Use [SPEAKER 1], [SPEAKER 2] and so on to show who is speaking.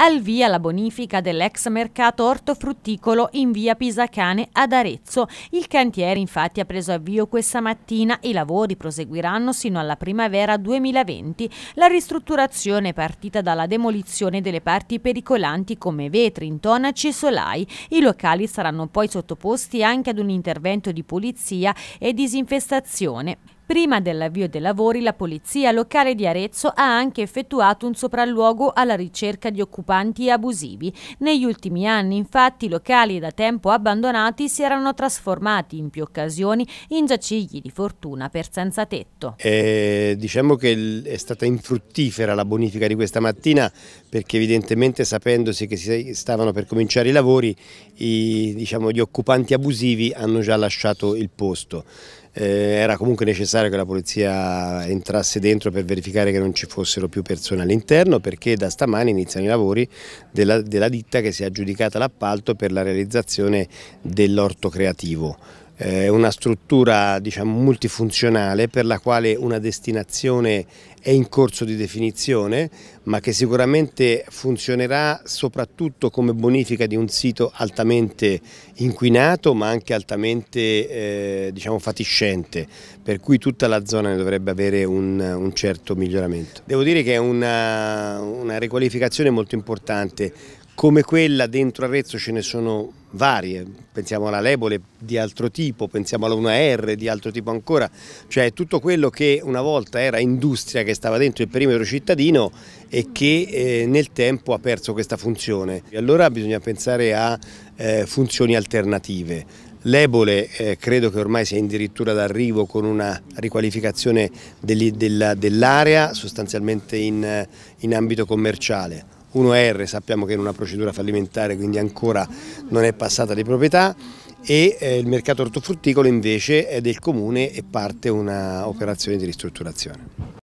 [SPEAKER 1] al via la bonifica dell'ex mercato ortofrutticolo in via Pisacane ad Arezzo. Il cantiere infatti ha preso avvio questa mattina, e i lavori proseguiranno sino alla primavera 2020. La ristrutturazione è partita dalla demolizione delle parti pericolanti come vetri, intonaci e solai. I locali saranno poi sottoposti anche ad un intervento di pulizia e disinfestazione. Prima dell'avvio dei lavori, la Polizia Locale di Arezzo ha anche effettuato un sopralluogo alla ricerca di occupanti abusivi. Negli ultimi anni, infatti, i locali da tempo abbandonati si erano trasformati in più occasioni in giacigli di fortuna per senza tetto.
[SPEAKER 2] Eh, diciamo che è stata infruttifera la bonifica di questa mattina perché evidentemente sapendosi che si stavano per cominciare i lavori, i, diciamo, gli occupanti abusivi hanno già lasciato il posto. Eh, era comunque necessario che la polizia entrasse dentro per verificare che non ci fossero più persone all'interno perché da stamani iniziano i lavori della, della ditta che si è aggiudicata l'appalto per la realizzazione dell'orto creativo. È eh, una struttura diciamo, multifunzionale per la quale una destinazione è in corso di definizione, ma che sicuramente funzionerà soprattutto come bonifica di un sito altamente inquinato ma anche altamente eh, diciamo, fatiscente, per cui tutta la zona ne dovrebbe avere un, un certo miglioramento. Devo dire che è una, una riqualificazione molto importante, come quella dentro Arezzo ce ne sono varie, pensiamo alla Lebole di altro tipo, pensiamo alla 1R di altro tipo ancora, cioè tutto quello che una volta era industria che stava dentro il perimetro cittadino e che eh, nel tempo ha perso questa funzione. allora bisogna pensare a eh, funzioni alternative. L'Ebole eh, credo che ormai sia addirittura d'arrivo con una riqualificazione dell'area sostanzialmente in, in ambito commerciale. 1R sappiamo che è in una procedura fallimentare quindi ancora non è passata di proprietà e eh, il mercato ortofrutticolo invece è del comune e parte un'operazione di ristrutturazione.